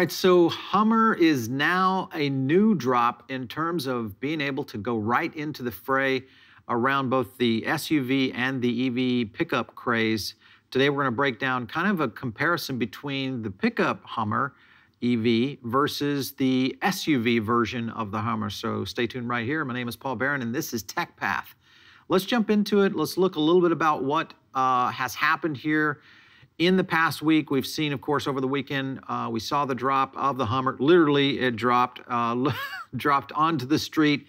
right, so Hummer is now a new drop in terms of being able to go right into the fray around both the SUV and the EV pickup craze. Today we're going to break down kind of a comparison between the pickup Hummer EV versus the SUV version of the Hummer. So stay tuned right here. My name is Paul Barron and this is TechPath. Let's jump into it. Let's look a little bit about what uh, has happened here in the past week, we've seen, of course, over the weekend, uh, we saw the drop of the Hummer. Literally, it dropped, uh, dropped onto the street,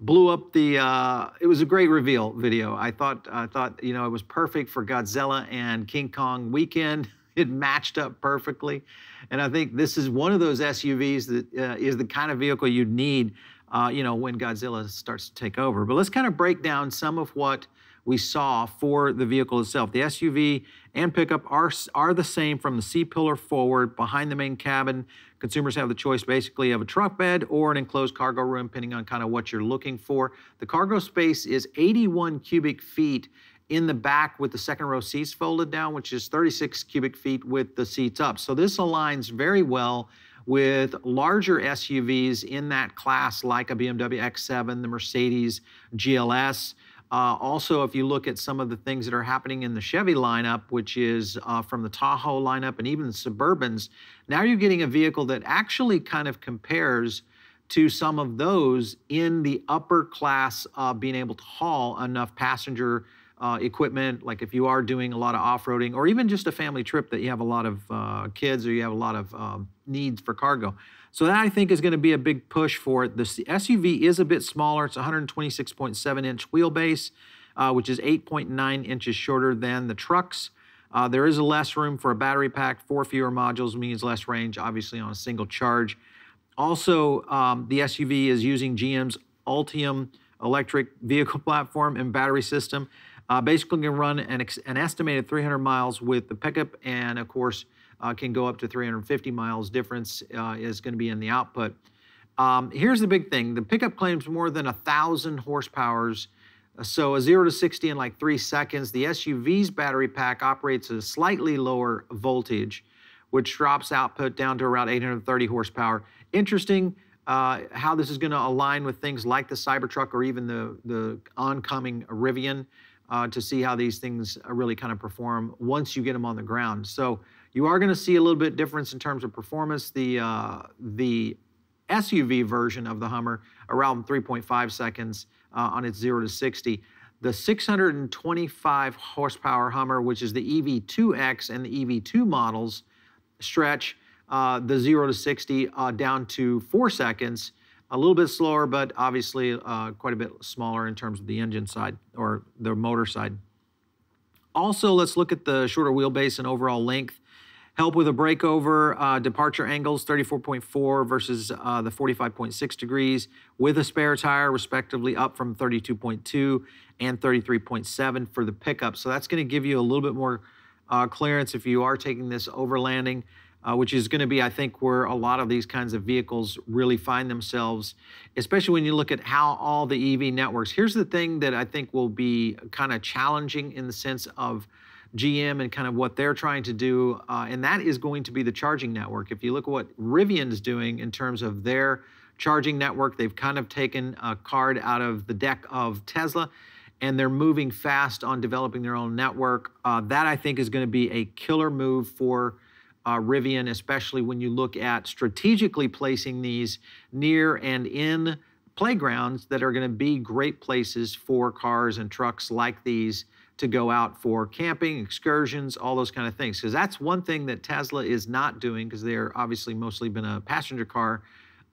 blew up the. Uh, it was a great reveal video. I thought, I thought, you know, it was perfect for Godzilla and King Kong weekend. It matched up perfectly, and I think this is one of those SUVs that uh, is the kind of vehicle you need, uh, you know, when Godzilla starts to take over. But let's kind of break down some of what we saw for the vehicle itself. The SUV and pickup are, are the same from the C-pillar forward behind the main cabin. Consumers have the choice basically of a trunk bed or an enclosed cargo room, depending on kind of what you're looking for. The cargo space is 81 cubic feet in the back with the second row seats folded down, which is 36 cubic feet with the seats up. So this aligns very well with larger SUVs in that class like a BMW X7, the Mercedes GLS, uh, also, if you look at some of the things that are happening in the Chevy lineup, which is uh, from the Tahoe lineup and even the Suburbans, now you're getting a vehicle that actually kind of compares to some of those in the upper class, uh, being able to haul enough passenger uh, equipment. Like if you are doing a lot of off roading or even just a family trip that you have a lot of uh, kids or you have a lot of um, needs for cargo. So that I think is going to be a big push for it. The SUV is a bit smaller. It's 126.7 inch wheelbase, uh, which is 8.9 inches shorter than the trucks. Uh, there is less room for a battery pack. Four fewer modules means less range, obviously, on a single charge. Also, um, the SUV is using GM's Altium electric vehicle platform and battery system uh, basically can run an, an, estimated 300 miles with the pickup and of course uh, can go up to 350 miles difference uh, is going to be in the output um, here's the big thing the pickup claims more than a thousand horsepowers so a 0 to 60 in like three seconds the suv's battery pack operates at a slightly lower voltage which drops output down to around 830 horsepower interesting uh, how this is going to align with things like the Cybertruck or even the, the oncoming Rivian uh, to see how these things uh, really kind of perform once you get them on the ground. So you are going to see a little bit difference in terms of performance. The uh, the SUV version of the Hummer around 3.5 seconds uh, on its 0 to 60. The 625 horsepower Hummer, which is the EV2X and the EV2 models, stretch uh, the 0 to 60 uh, down to 4 seconds a little bit slower, but obviously uh, quite a bit smaller in terms of the engine side or the motor side. Also, let's look at the shorter wheelbase and overall length. Help with a breakover, uh, departure angles 34.4 versus uh, the 45.6 degrees with a spare tire, respectively, up from 32.2 and 33.7 for the pickup. So that's going to give you a little bit more uh, clearance if you are taking this overlanding uh, which is going to be, I think, where a lot of these kinds of vehicles really find themselves, especially when you look at how all the EV networks. Here's the thing that I think will be kind of challenging in the sense of GM and kind of what they're trying to do, uh, and that is going to be the charging network. If you look at what Rivian's doing in terms of their charging network, they've kind of taken a card out of the deck of Tesla and they're moving fast on developing their own network. Uh, that I think is going to be a killer move for uh, Rivian, especially when you look at strategically placing these near and in playgrounds that are going to be great places for cars and trucks like these to go out for camping, excursions, all those kind of things. Because that's one thing that Tesla is not doing, because they're obviously mostly been a passenger car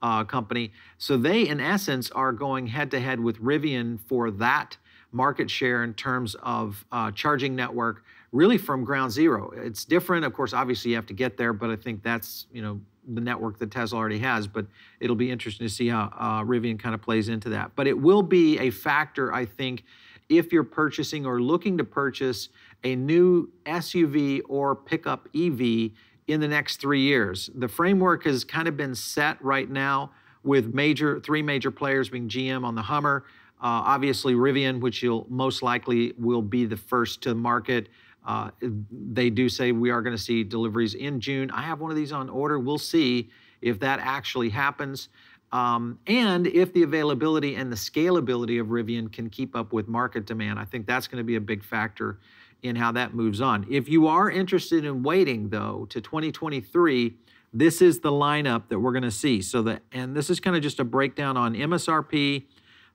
uh, company. So they, in essence, are going head to head with Rivian for that market share in terms of uh, charging network, really from ground zero. It's different. Of course, obviously you have to get there, but I think that's, you know, the network that Tesla already has, but it'll be interesting to see how uh, Rivian kind of plays into that. But it will be a factor, I think, if you're purchasing or looking to purchase a new SUV or pickup EV in the next three years. The framework has kind of been set right now with major three major players being GM on the Hummer, uh, obviously Rivian, which you'll most likely will be the first to market. Uh, they do say we are going to see deliveries in June. I have one of these on order. We'll see if that actually happens. Um, and if the availability and the scalability of Rivian can keep up with market demand, I think that's going to be a big factor in how that moves on. If you are interested in waiting, though, to 2023, this is the lineup that we're going to see. So that, and this is kind of just a breakdown on MSRP,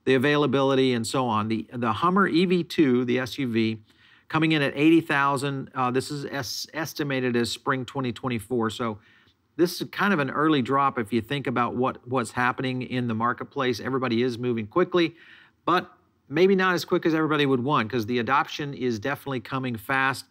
the availability, and so on. The the Hummer EV2, the SUV, coming in at 80,000. Uh, this is es estimated as spring 2024. So this is kind of an early drop if you think about what what's happening in the marketplace. Everybody is moving quickly, but maybe not as quick as everybody would want because the adoption is definitely coming fast.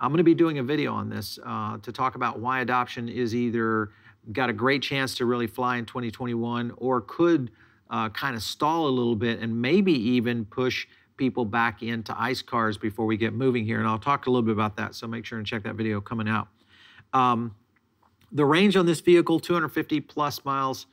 I'm going to be doing a video on this uh, to talk about why adoption is either got a great chance to really fly in 2021 or could uh, kind of stall a little bit and maybe even push people back into ICE cars before we get moving here. And I'll talk a little bit about that, so make sure and check that video coming out. Um, the range on this vehicle, 250 plus miles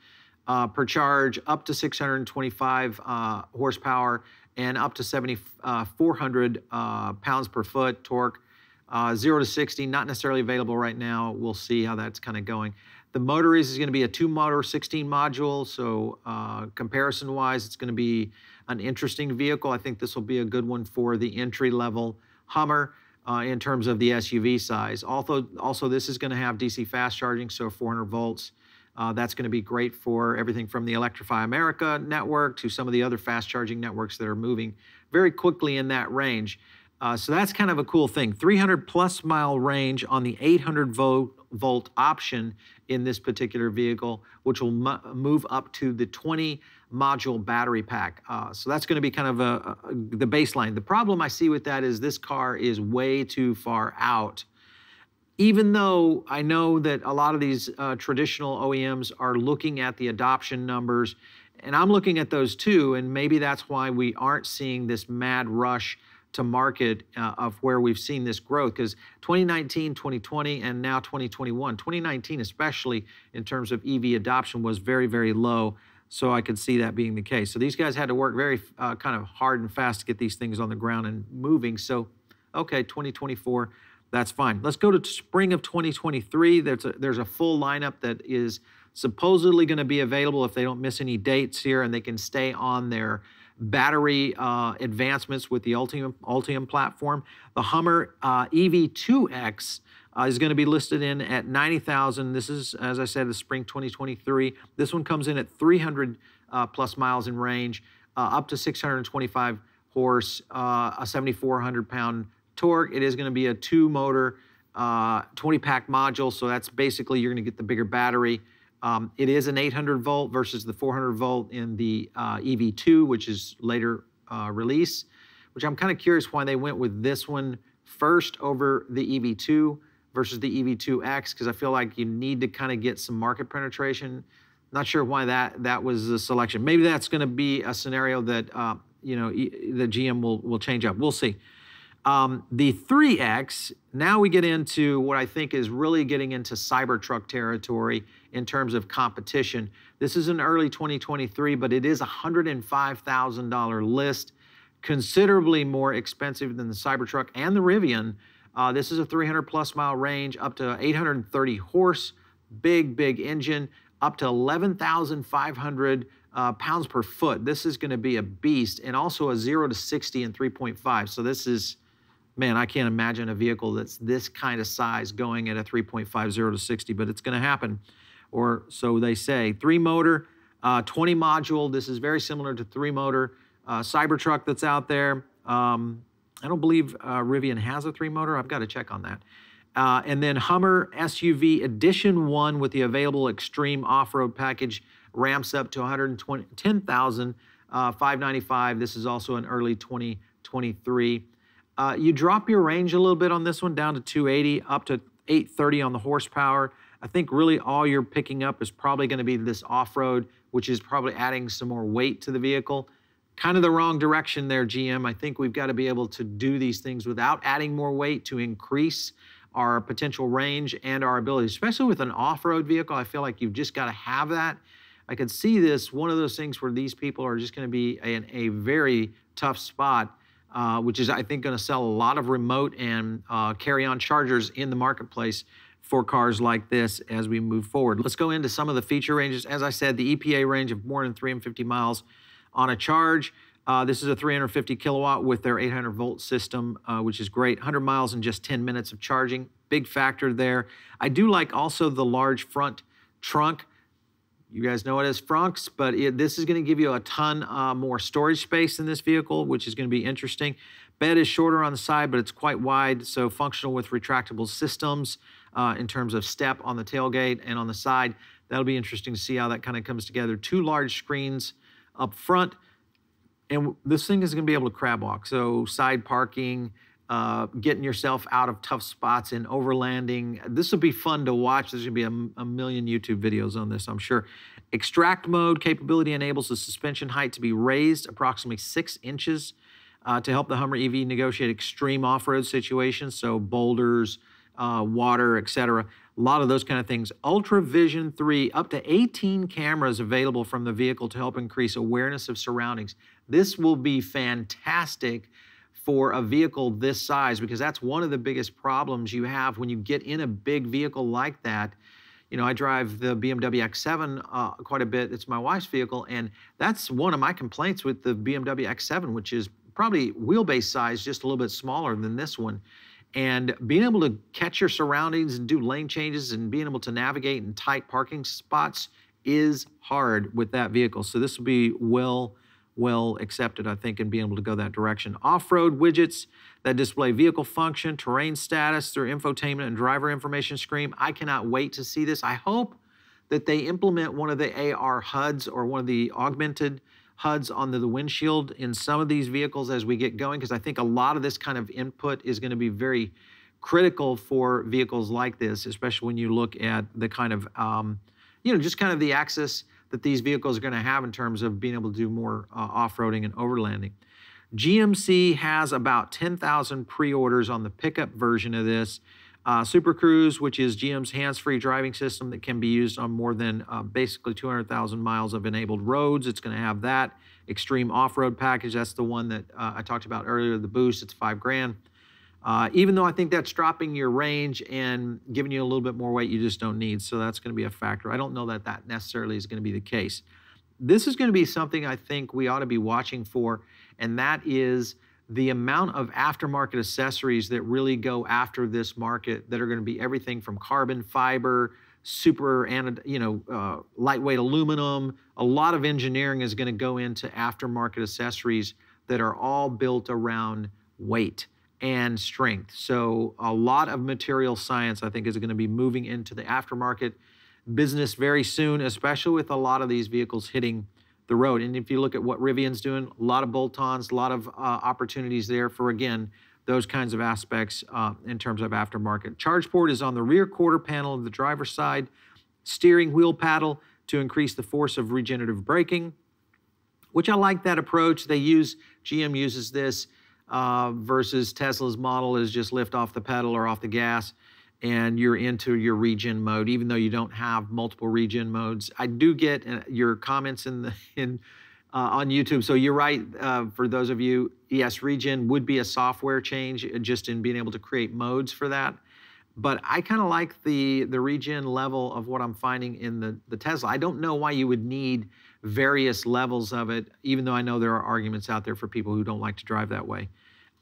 uh, per charge, up to 625 uh, horsepower, and up to 7,400 uh, uh, pounds per foot torque. Uh, zero to 60, not necessarily available right now. We'll see how that's kind of going. The motor is, is going to be a two motor 16 module, so uh, comparison wise, it's going to be an interesting vehicle. I think this will be a good one for the entry level Hummer. Uh, in terms of the SUV size. Also, also this is going to have DC fast charging, so 400 volts. Uh, that's going to be great for everything from the Electrify America network to some of the other fast charging networks that are moving very quickly in that range. Uh, so that's kind of a cool thing. 300 plus mile range on the 800 volt volt option in this particular vehicle, which will move up to the 20 module battery pack. Uh, so that's going to be kind of a, a, the baseline. The problem I see with that is this car is way too far out. Even though I know that a lot of these uh, traditional OEMs are looking at the adoption numbers, and I'm looking at those too, and maybe that's why we aren't seeing this mad rush to market uh, of where we've seen this growth because 2019, 2020, and now 2021, 2019 especially in terms of EV adoption was very, very low. So I could see that being the case. So these guys had to work very uh, kind of hard and fast to get these things on the ground and moving. So, okay, 2024, that's fine. Let's go to spring of 2023. There's a, there's a full lineup that is supposedly going to be available if they don't miss any dates here and they can stay on their battery uh, advancements with the Ultium, Ultium platform. The Hummer uh, EV2X uh, is going to be listed in at 90,000. This is, as I said, the spring 2023. This one comes in at 300 uh, plus miles in range, uh, up to 625 horse, uh, a 7,400 pound torque. It is going to be a two motor, 20 pack module. So that's basically you're going to get the bigger battery. Um, it is an 800 volt versus the 400 volt in the uh, EV2, which is later uh, release, which I'm kind of curious why they went with this one first over the EV2 versus the EV2X, because I feel like you need to kind of get some market penetration. Not sure why that that was the selection. Maybe that's going to be a scenario that uh, you know the GM will will change up. We'll see. Um, the 3X, now we get into what I think is really getting into Cybertruck territory in terms of competition. This is an early 2023, but it is a $105,000 list, considerably more expensive than the Cybertruck and the Rivian. Uh, this is a 300 plus mile range, up to 830 horse, big, big engine, up to 11,500 uh, pounds per foot. This is going to be a beast, and also a 0 to 60 in 3.5. So this is man, I can't imagine a vehicle that's this kind of size going at a 3.50 to 60, but it's going to happen, or so they say. Three motor, uh, 20 module. This is very similar to three motor uh, Cybertruck that's out there. Um, I don't believe uh, Rivian has a three motor. I've got to check on that. Uh, and then Hummer SUV Edition 1 with the available Extreme Off Road package ramps up to 110,595. Uh, this is also an early 2023. Uh, you drop your range a little bit on this one down to 280, up to 830 on the horsepower. I think really all you're picking up is probably going to be this off-road, which is probably adding some more weight to the vehicle. Kind of the wrong direction there, GM. I think we've got to be able to do these things without adding more weight to increase our potential range and our ability, especially with an off-road vehicle. I feel like you've just got to have that. I could see this one of those things where these people are just going to be in a very tough spot uh, which is, I think, going to sell a lot of remote and uh, carry on chargers in the marketplace for cars like this as we move forward. Let's go into some of the feature ranges. As I said, the EPA range of more than 350 miles on a charge. Uh, this is a 350 kilowatt with their 800 volt system, uh, which is great. 100 miles in just 10 minutes of charging, big factor there. I do like also the large front trunk. You guys know it as Franks, but it, this is going to give you a ton uh, more storage space in this vehicle, which is going to be interesting. Bed is shorter on the side, but it's quite wide, so functional with retractable systems uh, in terms of step on the tailgate and on the side. That'll be interesting to see how that kind of comes together. Two large screens up front, and this thing is going to be able to crab walk. So side parking, uh, getting yourself out of tough spots and overlanding. This will be fun to watch. There's going to be a, a, million YouTube videos on this, I'm sure. Extract mode capability enables the suspension height to be raised approximately six inches uh, to help the Hummer EV negotiate extreme off-road situations, so boulders, uh, water, etc. A lot of those kind of things. Ultra Vision 3, up to 18 cameras available from the vehicle to help increase awareness of surroundings. This will be fantastic for a vehicle this size because that's one of the biggest problems you have when you get in a big vehicle like that. You know, I drive the BMW X7 uh, quite a bit. It's my wife's vehicle, and that's one of my complaints with the BMW X7, which is probably wheelbase size just a little bit smaller than this one. And being able to catch your surroundings and do lane changes and being able to navigate in tight parking spots is hard with that vehicle. So this will be well well accepted, I think, in being able to go that direction. Off-road widgets that display vehicle function, terrain status, through infotainment and driver information screen. I cannot wait to see this. I hope that they implement one of the AR HUDs or one of the augmented HUDs onto the windshield in some of these vehicles as we get going, because I think a lot of this kind of input is going to be very critical for vehicles like this, especially when you look at the kind of, um, you know, just kind of the access that these vehicles are going to have in terms of being able to do more uh, off-roading and overlanding. GMC has about 10,000 pre-orders on the pickup version of this. Uh, Super Cruise, which is GM's hands-free driving system that can be used on more than uh, basically 200,000 miles of enabled roads. It's going to have that extreme off-road package. That's the one that uh, I talked about earlier, the Boost. It's five grand. Uh, even though I think that's dropping your range and giving you a little bit more weight you just don't need. So that's going to be a factor. I don't know that that necessarily is going to be the case. This is going to be something I think we ought to be watching for, and that is the amount of aftermarket accessories that really go after this market that are going to be everything from carbon fiber, super, and you know, uh, lightweight aluminum. A lot of engineering is going to go into aftermarket accessories that are all built around weight and strength. So a lot of material science, I think, is going to be moving into the aftermarket business very soon, especially with a lot of these vehicles hitting the road. And if you look at what Rivian's doing, a lot of bolt-ons, a lot of uh, opportunities there for, again, those kinds of aspects uh, in terms of aftermarket. Charge port is on the rear quarter panel of the driver's side, steering wheel paddle to increase the force of regenerative braking, which I like that approach. They use, GM uses this uh, versus Tesla's model is just lift off the pedal or off the gas and you're into your regen mode, even though you don't have multiple regen modes. I do get uh, your comments in the in uh, on YouTube. So you're right. Uh, for those of you, yes, regen would be a software change, uh, just in being able to create modes for that. But I kind of like the the regen level of what I'm finding in the the Tesla. I don't know why you would need various levels of it, even though I know there are arguments out there for people who don't like to drive that way.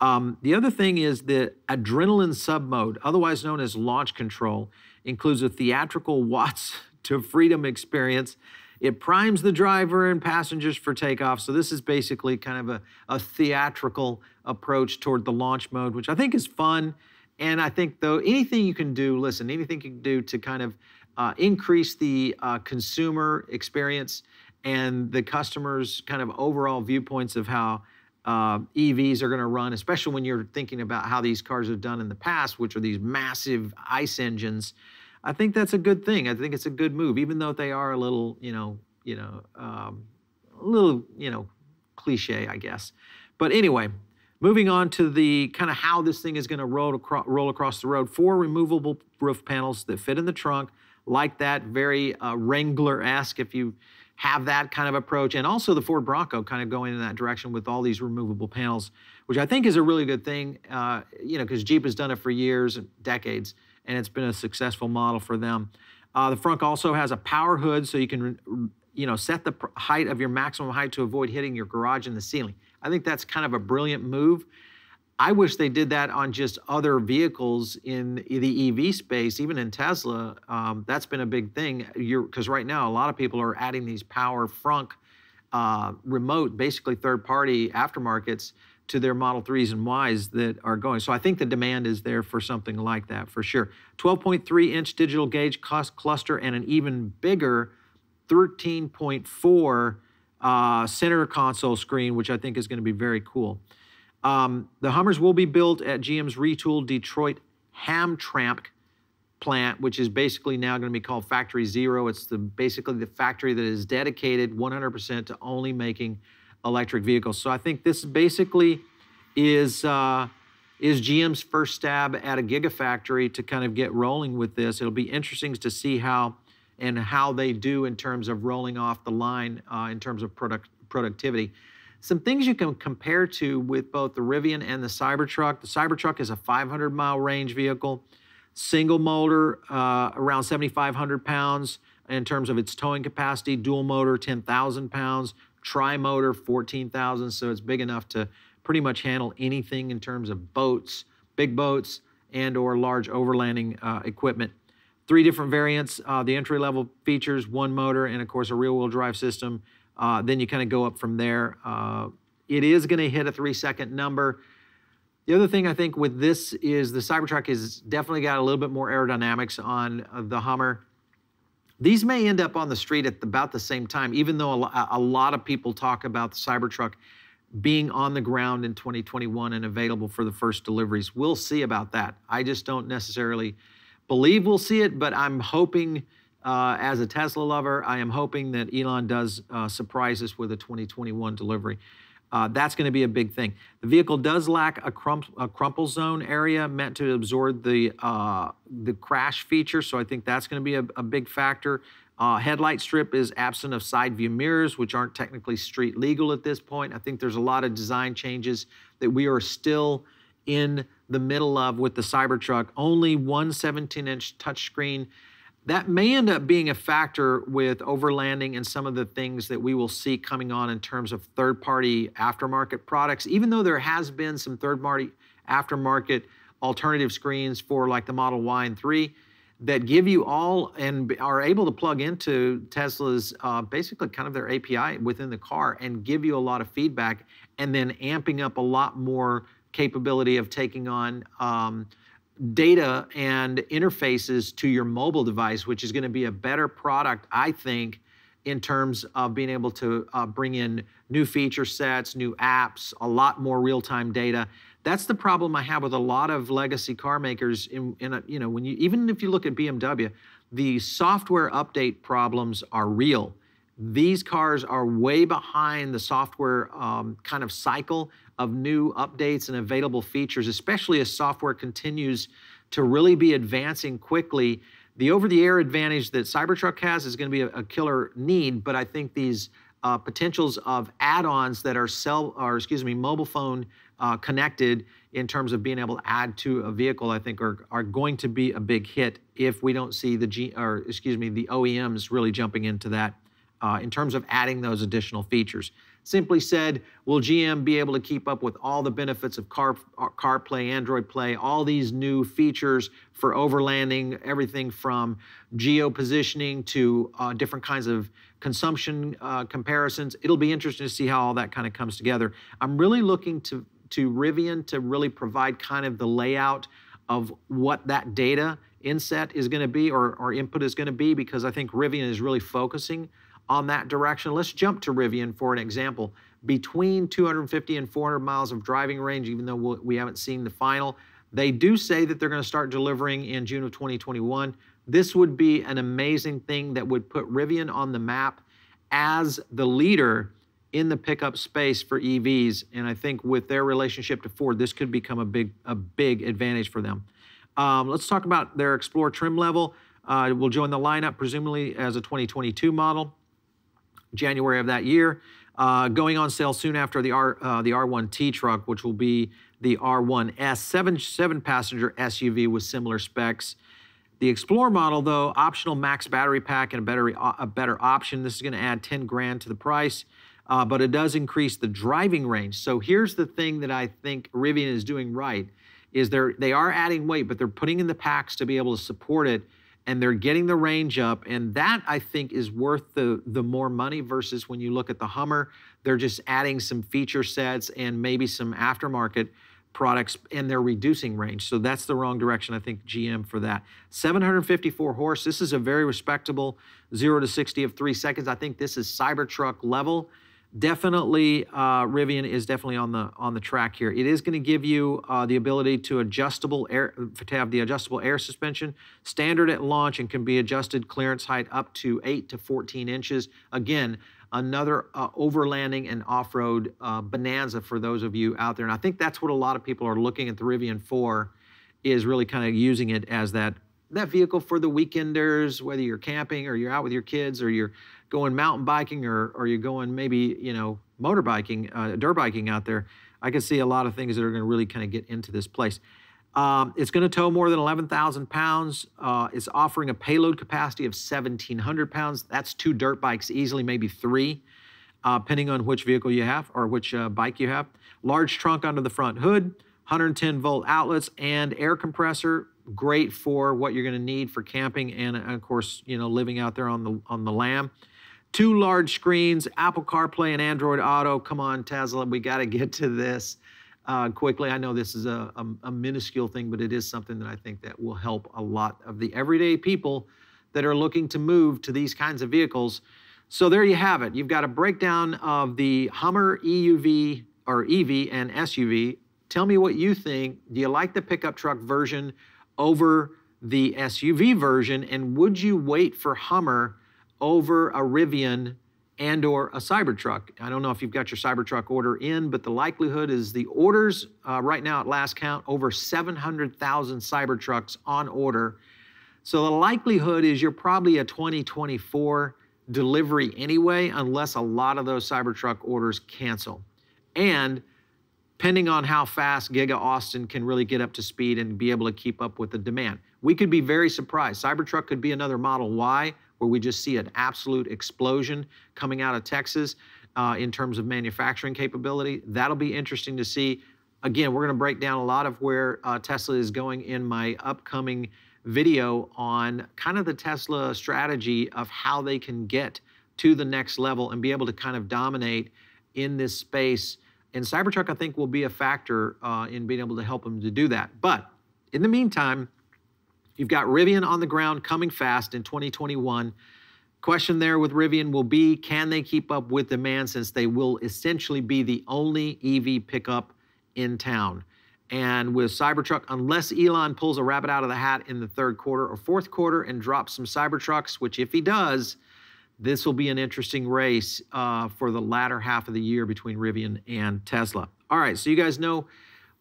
Um, the other thing is the adrenaline sub mode, otherwise known as launch control, includes a theatrical Watts to freedom experience. It primes the driver and passengers for takeoff. So this is basically kind of a, a theatrical approach toward the launch mode, which I think is fun. And I think though anything you can do, listen, anything you can do to kind of uh, increase the uh, consumer experience and the customer's kind of overall viewpoints of how uh, EVs are going to run, especially when you're thinking about how these cars have done in the past, which are these massive ICE engines. I think that's a good thing. I think it's a good move, even though they are a little, you know, you know, um, a little, you know, cliche, I guess. But anyway, moving on to the kind of how this thing is going to roll across, roll across the road. Four removable roof panels that fit in the trunk, like that, very uh, Wrangler-esque. If you have that kind of approach. And also the Ford Bronco kind of going in that direction with all these removable panels, which I think is a really good thing, uh, you know, because Jeep has done it for years, decades, and it's been a successful model for them. Uh, the front also has a power hood so you can, you know, set the height of your maximum height to avoid hitting your garage and the ceiling. I think that's kind of a brilliant move I wish they did that on just other vehicles in the EV space, even in Tesla. Um, that's been a big thing. Because right now, a lot of people are adding these power frunk uh, remote, basically third party aftermarkets to their Model 3s and Ys that are going. So I think the demand is there for something like that for sure. 12.3 inch digital gauge cost cluster and an even bigger 13.4 uh, center console screen, which I think is going to be very cool. Um, the Hummers will be built at GM's retooled Detroit Hamtramck plant, which is basically now going to be called Factory Zero. It's the basically the factory that is dedicated 100% to only making electric vehicles. So I think this basically is uh, is GM's first stab at a gigafactory to kind of get rolling with this. It'll be interesting to see how and how they do in terms of rolling off the line uh, in terms of product productivity some things you can compare to with both the Rivian and the Cybertruck. The Cybertruck is a 500 mile range vehicle, single motor, uh, around 7,500 pounds in terms of its towing capacity, dual motor, 10,000 pounds, tri motor, 14,000. So it's big enough to pretty much handle anything in terms of boats, big boats, and or large overlanding uh, equipment. Three different variants, uh, the entry level features one motor and of course a rear wheel drive system uh, then you kind of go up from there. Uh, it is going to hit a three second number. The other thing I think with this is the Cybertruck has definitely got a little bit more aerodynamics on uh, the Hummer. These may end up on the street at about the same time, even though a, a lot of people talk about the Cybertruck being on the ground in 2021 and available for the first deliveries. We'll see about that. I just don't necessarily believe we'll see it, but I'm hoping uh, as a Tesla lover, I am hoping that Elon does uh, surprise us with a 2021 delivery. Uh, that's going to be a big thing. The vehicle does lack a, crump a crumple zone area meant to absorb the uh, the crash feature, so I think that's going to be a, a, big factor. Uh, headlight strip is absent of side view mirrors, which aren't technically street legal at this point. I think there's a lot of design changes that we are still in the middle of with the Cybertruck. Only one 17-inch touchscreen that may end up being a factor with overlanding and some of the things that we will see coming on in terms of third party aftermarket products, even though there has been some third party aftermarket alternative screens for like the Model Y and 3 that give you all and are able to plug into Tesla's uh, basically kind of their API within the car and give you a lot of feedback and then amping up a lot more capability of taking on. Um, data and interfaces to your mobile device, which is going to be a better product, I think, in terms of being able to uh, bring in new feature sets, new apps, a lot more real-time data. That's the problem I have with a lot of legacy car makers. In, in a, you know, when you even if you look at BMW, the software update problems are real these cars are way behind the software um, kind of cycle of new updates and available features, especially as software continues to really be advancing quickly. The over the air advantage that Cybertruck has is going to be a, a killer need, but I think these uh, potentials of add-ons that are cell or excuse me mobile phone uh, connected in terms of being able to add to a vehicle i think are, are going to be a big hit if we don't see the g or excuse me the oems really jumping into that uh, in terms of adding those additional features. Simply said, will GM be able to keep up with all the benefits of Car, uh, CarPlay, Android Play, all these new features for overlanding, everything from geo-positioning to uh, different kinds of consumption uh, comparisons? It'll be interesting to see how all that kind of comes together. I'm really looking to, to Rivian to really provide kind of the layout of what that data inset is going to be or, or input is going to be because I think Rivian is really focusing on that direction. Let's jump to Rivian for an example. Between 250 and 400 miles of driving range, even though we haven't seen the final, they do say that they're going to start delivering in June of 2021. This would be an amazing thing that would put Rivian on the map as the leader in the pickup space for EVs. And I think with their relationship to Ford, this could become a big, a big advantage for them. Um, let's talk about their Explore trim level. Uh, will join the lineup presumably as a 2022 model. January of that year. Uh, going on sale soon after the R uh, the R1T truck, which will be the R1S seven seven passenger SUV with similar specs. The Explorer model, though, optional max battery pack and a better a better option. This is going to add 10 grand to the price, uh, but it does increase the driving range. So here's the thing that I think Rivian is doing right: is they're they are adding weight, but they're putting in the packs to be able to support it and they're getting the range up. And that I think is worth the the more money versus when you look at the Hummer, they're just adding some feature sets and maybe some aftermarket products and they're reducing range. So that's the wrong direction, I think, GM for that. 754 horse. This is a very respectable 0 to 60 of three seconds. I think this is Cybertruck level definitely uh, Rivian is definitely on the on the track here. It is going to give you uh, the ability to adjustable air to have the adjustable air suspension, standard at launch, and can be adjusted clearance height up to eight to 14 inches. Again, another uh, overlanding and off-road uh, bonanza for those of you out there. And I think that's what a lot of people are looking at the Rivian for, is really kind of using it as that that vehicle for the weekenders, whether you're camping or you're out with your kids or you're going mountain biking or, are you're going maybe, you know, motor biking, uh, dirt biking out there, I can see a lot of things that are going to really kind of get into this place. Um, it's going to tow more than 11,000 pounds. Uh, it's offering a payload capacity of 1,700 pounds. That's two dirt bikes easily, maybe three, uh, depending on which vehicle you have or which uh, bike you have. Large trunk under the front hood, 110 volt outlets, and air compressor. Great for what you're going to need for camping and, and, of course, you know, living out there on the on the lam. Two large screens, Apple CarPlay and Android Auto. Come on, Tesla, we got to get to this uh, quickly. I know this is a, a, a minuscule thing, but it is something that I think that will help a lot of the everyday people that are looking to move to these kinds of vehicles. So there you have it. You've got a breakdown of the Hummer EUV or EV and SUV. Tell me what you think. Do you like the pickup truck version over the SUV version? And would you wait for Hummer over a Rivian and or a Cybertruck. I don't know if you've got your Cybertruck order in, but the likelihood is the orders uh, right now at last count over 700,000 Cybertrucks on order. So the likelihood is you're probably a 2024 delivery anyway, unless a lot of those Cybertruck orders cancel. And depending on how fast Giga Austin can really get up to speed and be able to keep up with the demand. We could be very surprised. Cybertruck could be another Model Y where we just see an absolute explosion coming out of Texas uh, in terms of manufacturing capability. That'll be interesting to see. Again, we're going to break down a lot of where uh, Tesla is going in my upcoming video on kind of the Tesla strategy of how they can get to the next level and be able to kind of dominate in this space. And Cybertruck, I think, will be a factor uh, in being able to help them to do that. But in the meantime, You've got Rivian on the ground coming fast in 2021. Question there with Rivian will be can they keep up with demand since they will essentially be the only EV pickup in town? And with Cybertruck, unless Elon pulls a rabbit out of the hat in the third quarter or fourth quarter and drops some Cybertrucks, which if he does, this will be an interesting race uh, for the latter half of the year between Rivian and Tesla. All right, so you guys know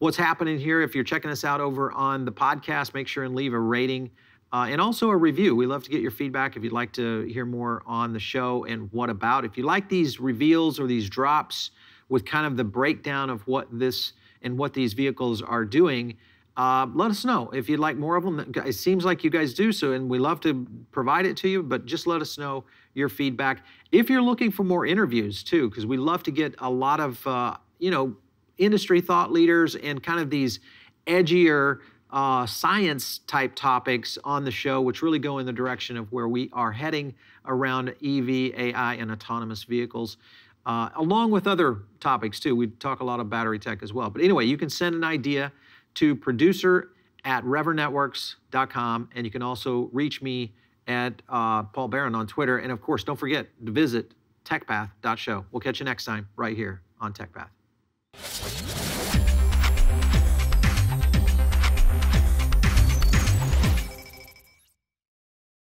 what's happening here. If you're checking us out over on the podcast, make sure and leave a rating uh, and also a review. We love to get your feedback if you'd like to hear more on the show and what about. If you like these reveals or these drops with kind of the breakdown of what this and what these vehicles are doing, uh, let us know if you'd like more of them. It seems like you guys do so, and we love to provide it to you, but just let us know your feedback. If you're looking for more interviews too, because we love to get a lot of, uh, you know, industry thought leaders and kind of these edgier uh, science type topics on the show, which really go in the direction of where we are heading around EV, AI, and autonomous vehicles. Uh, along with other topics too. We talk a lot of battery tech as well. But anyway, you can send an idea to producer at revernetworks.com, and you can also reach me at uh, Paul Barron on Twitter. And of course, don't forget to visit techpath.show. We'll catch you next time right here on TechPath you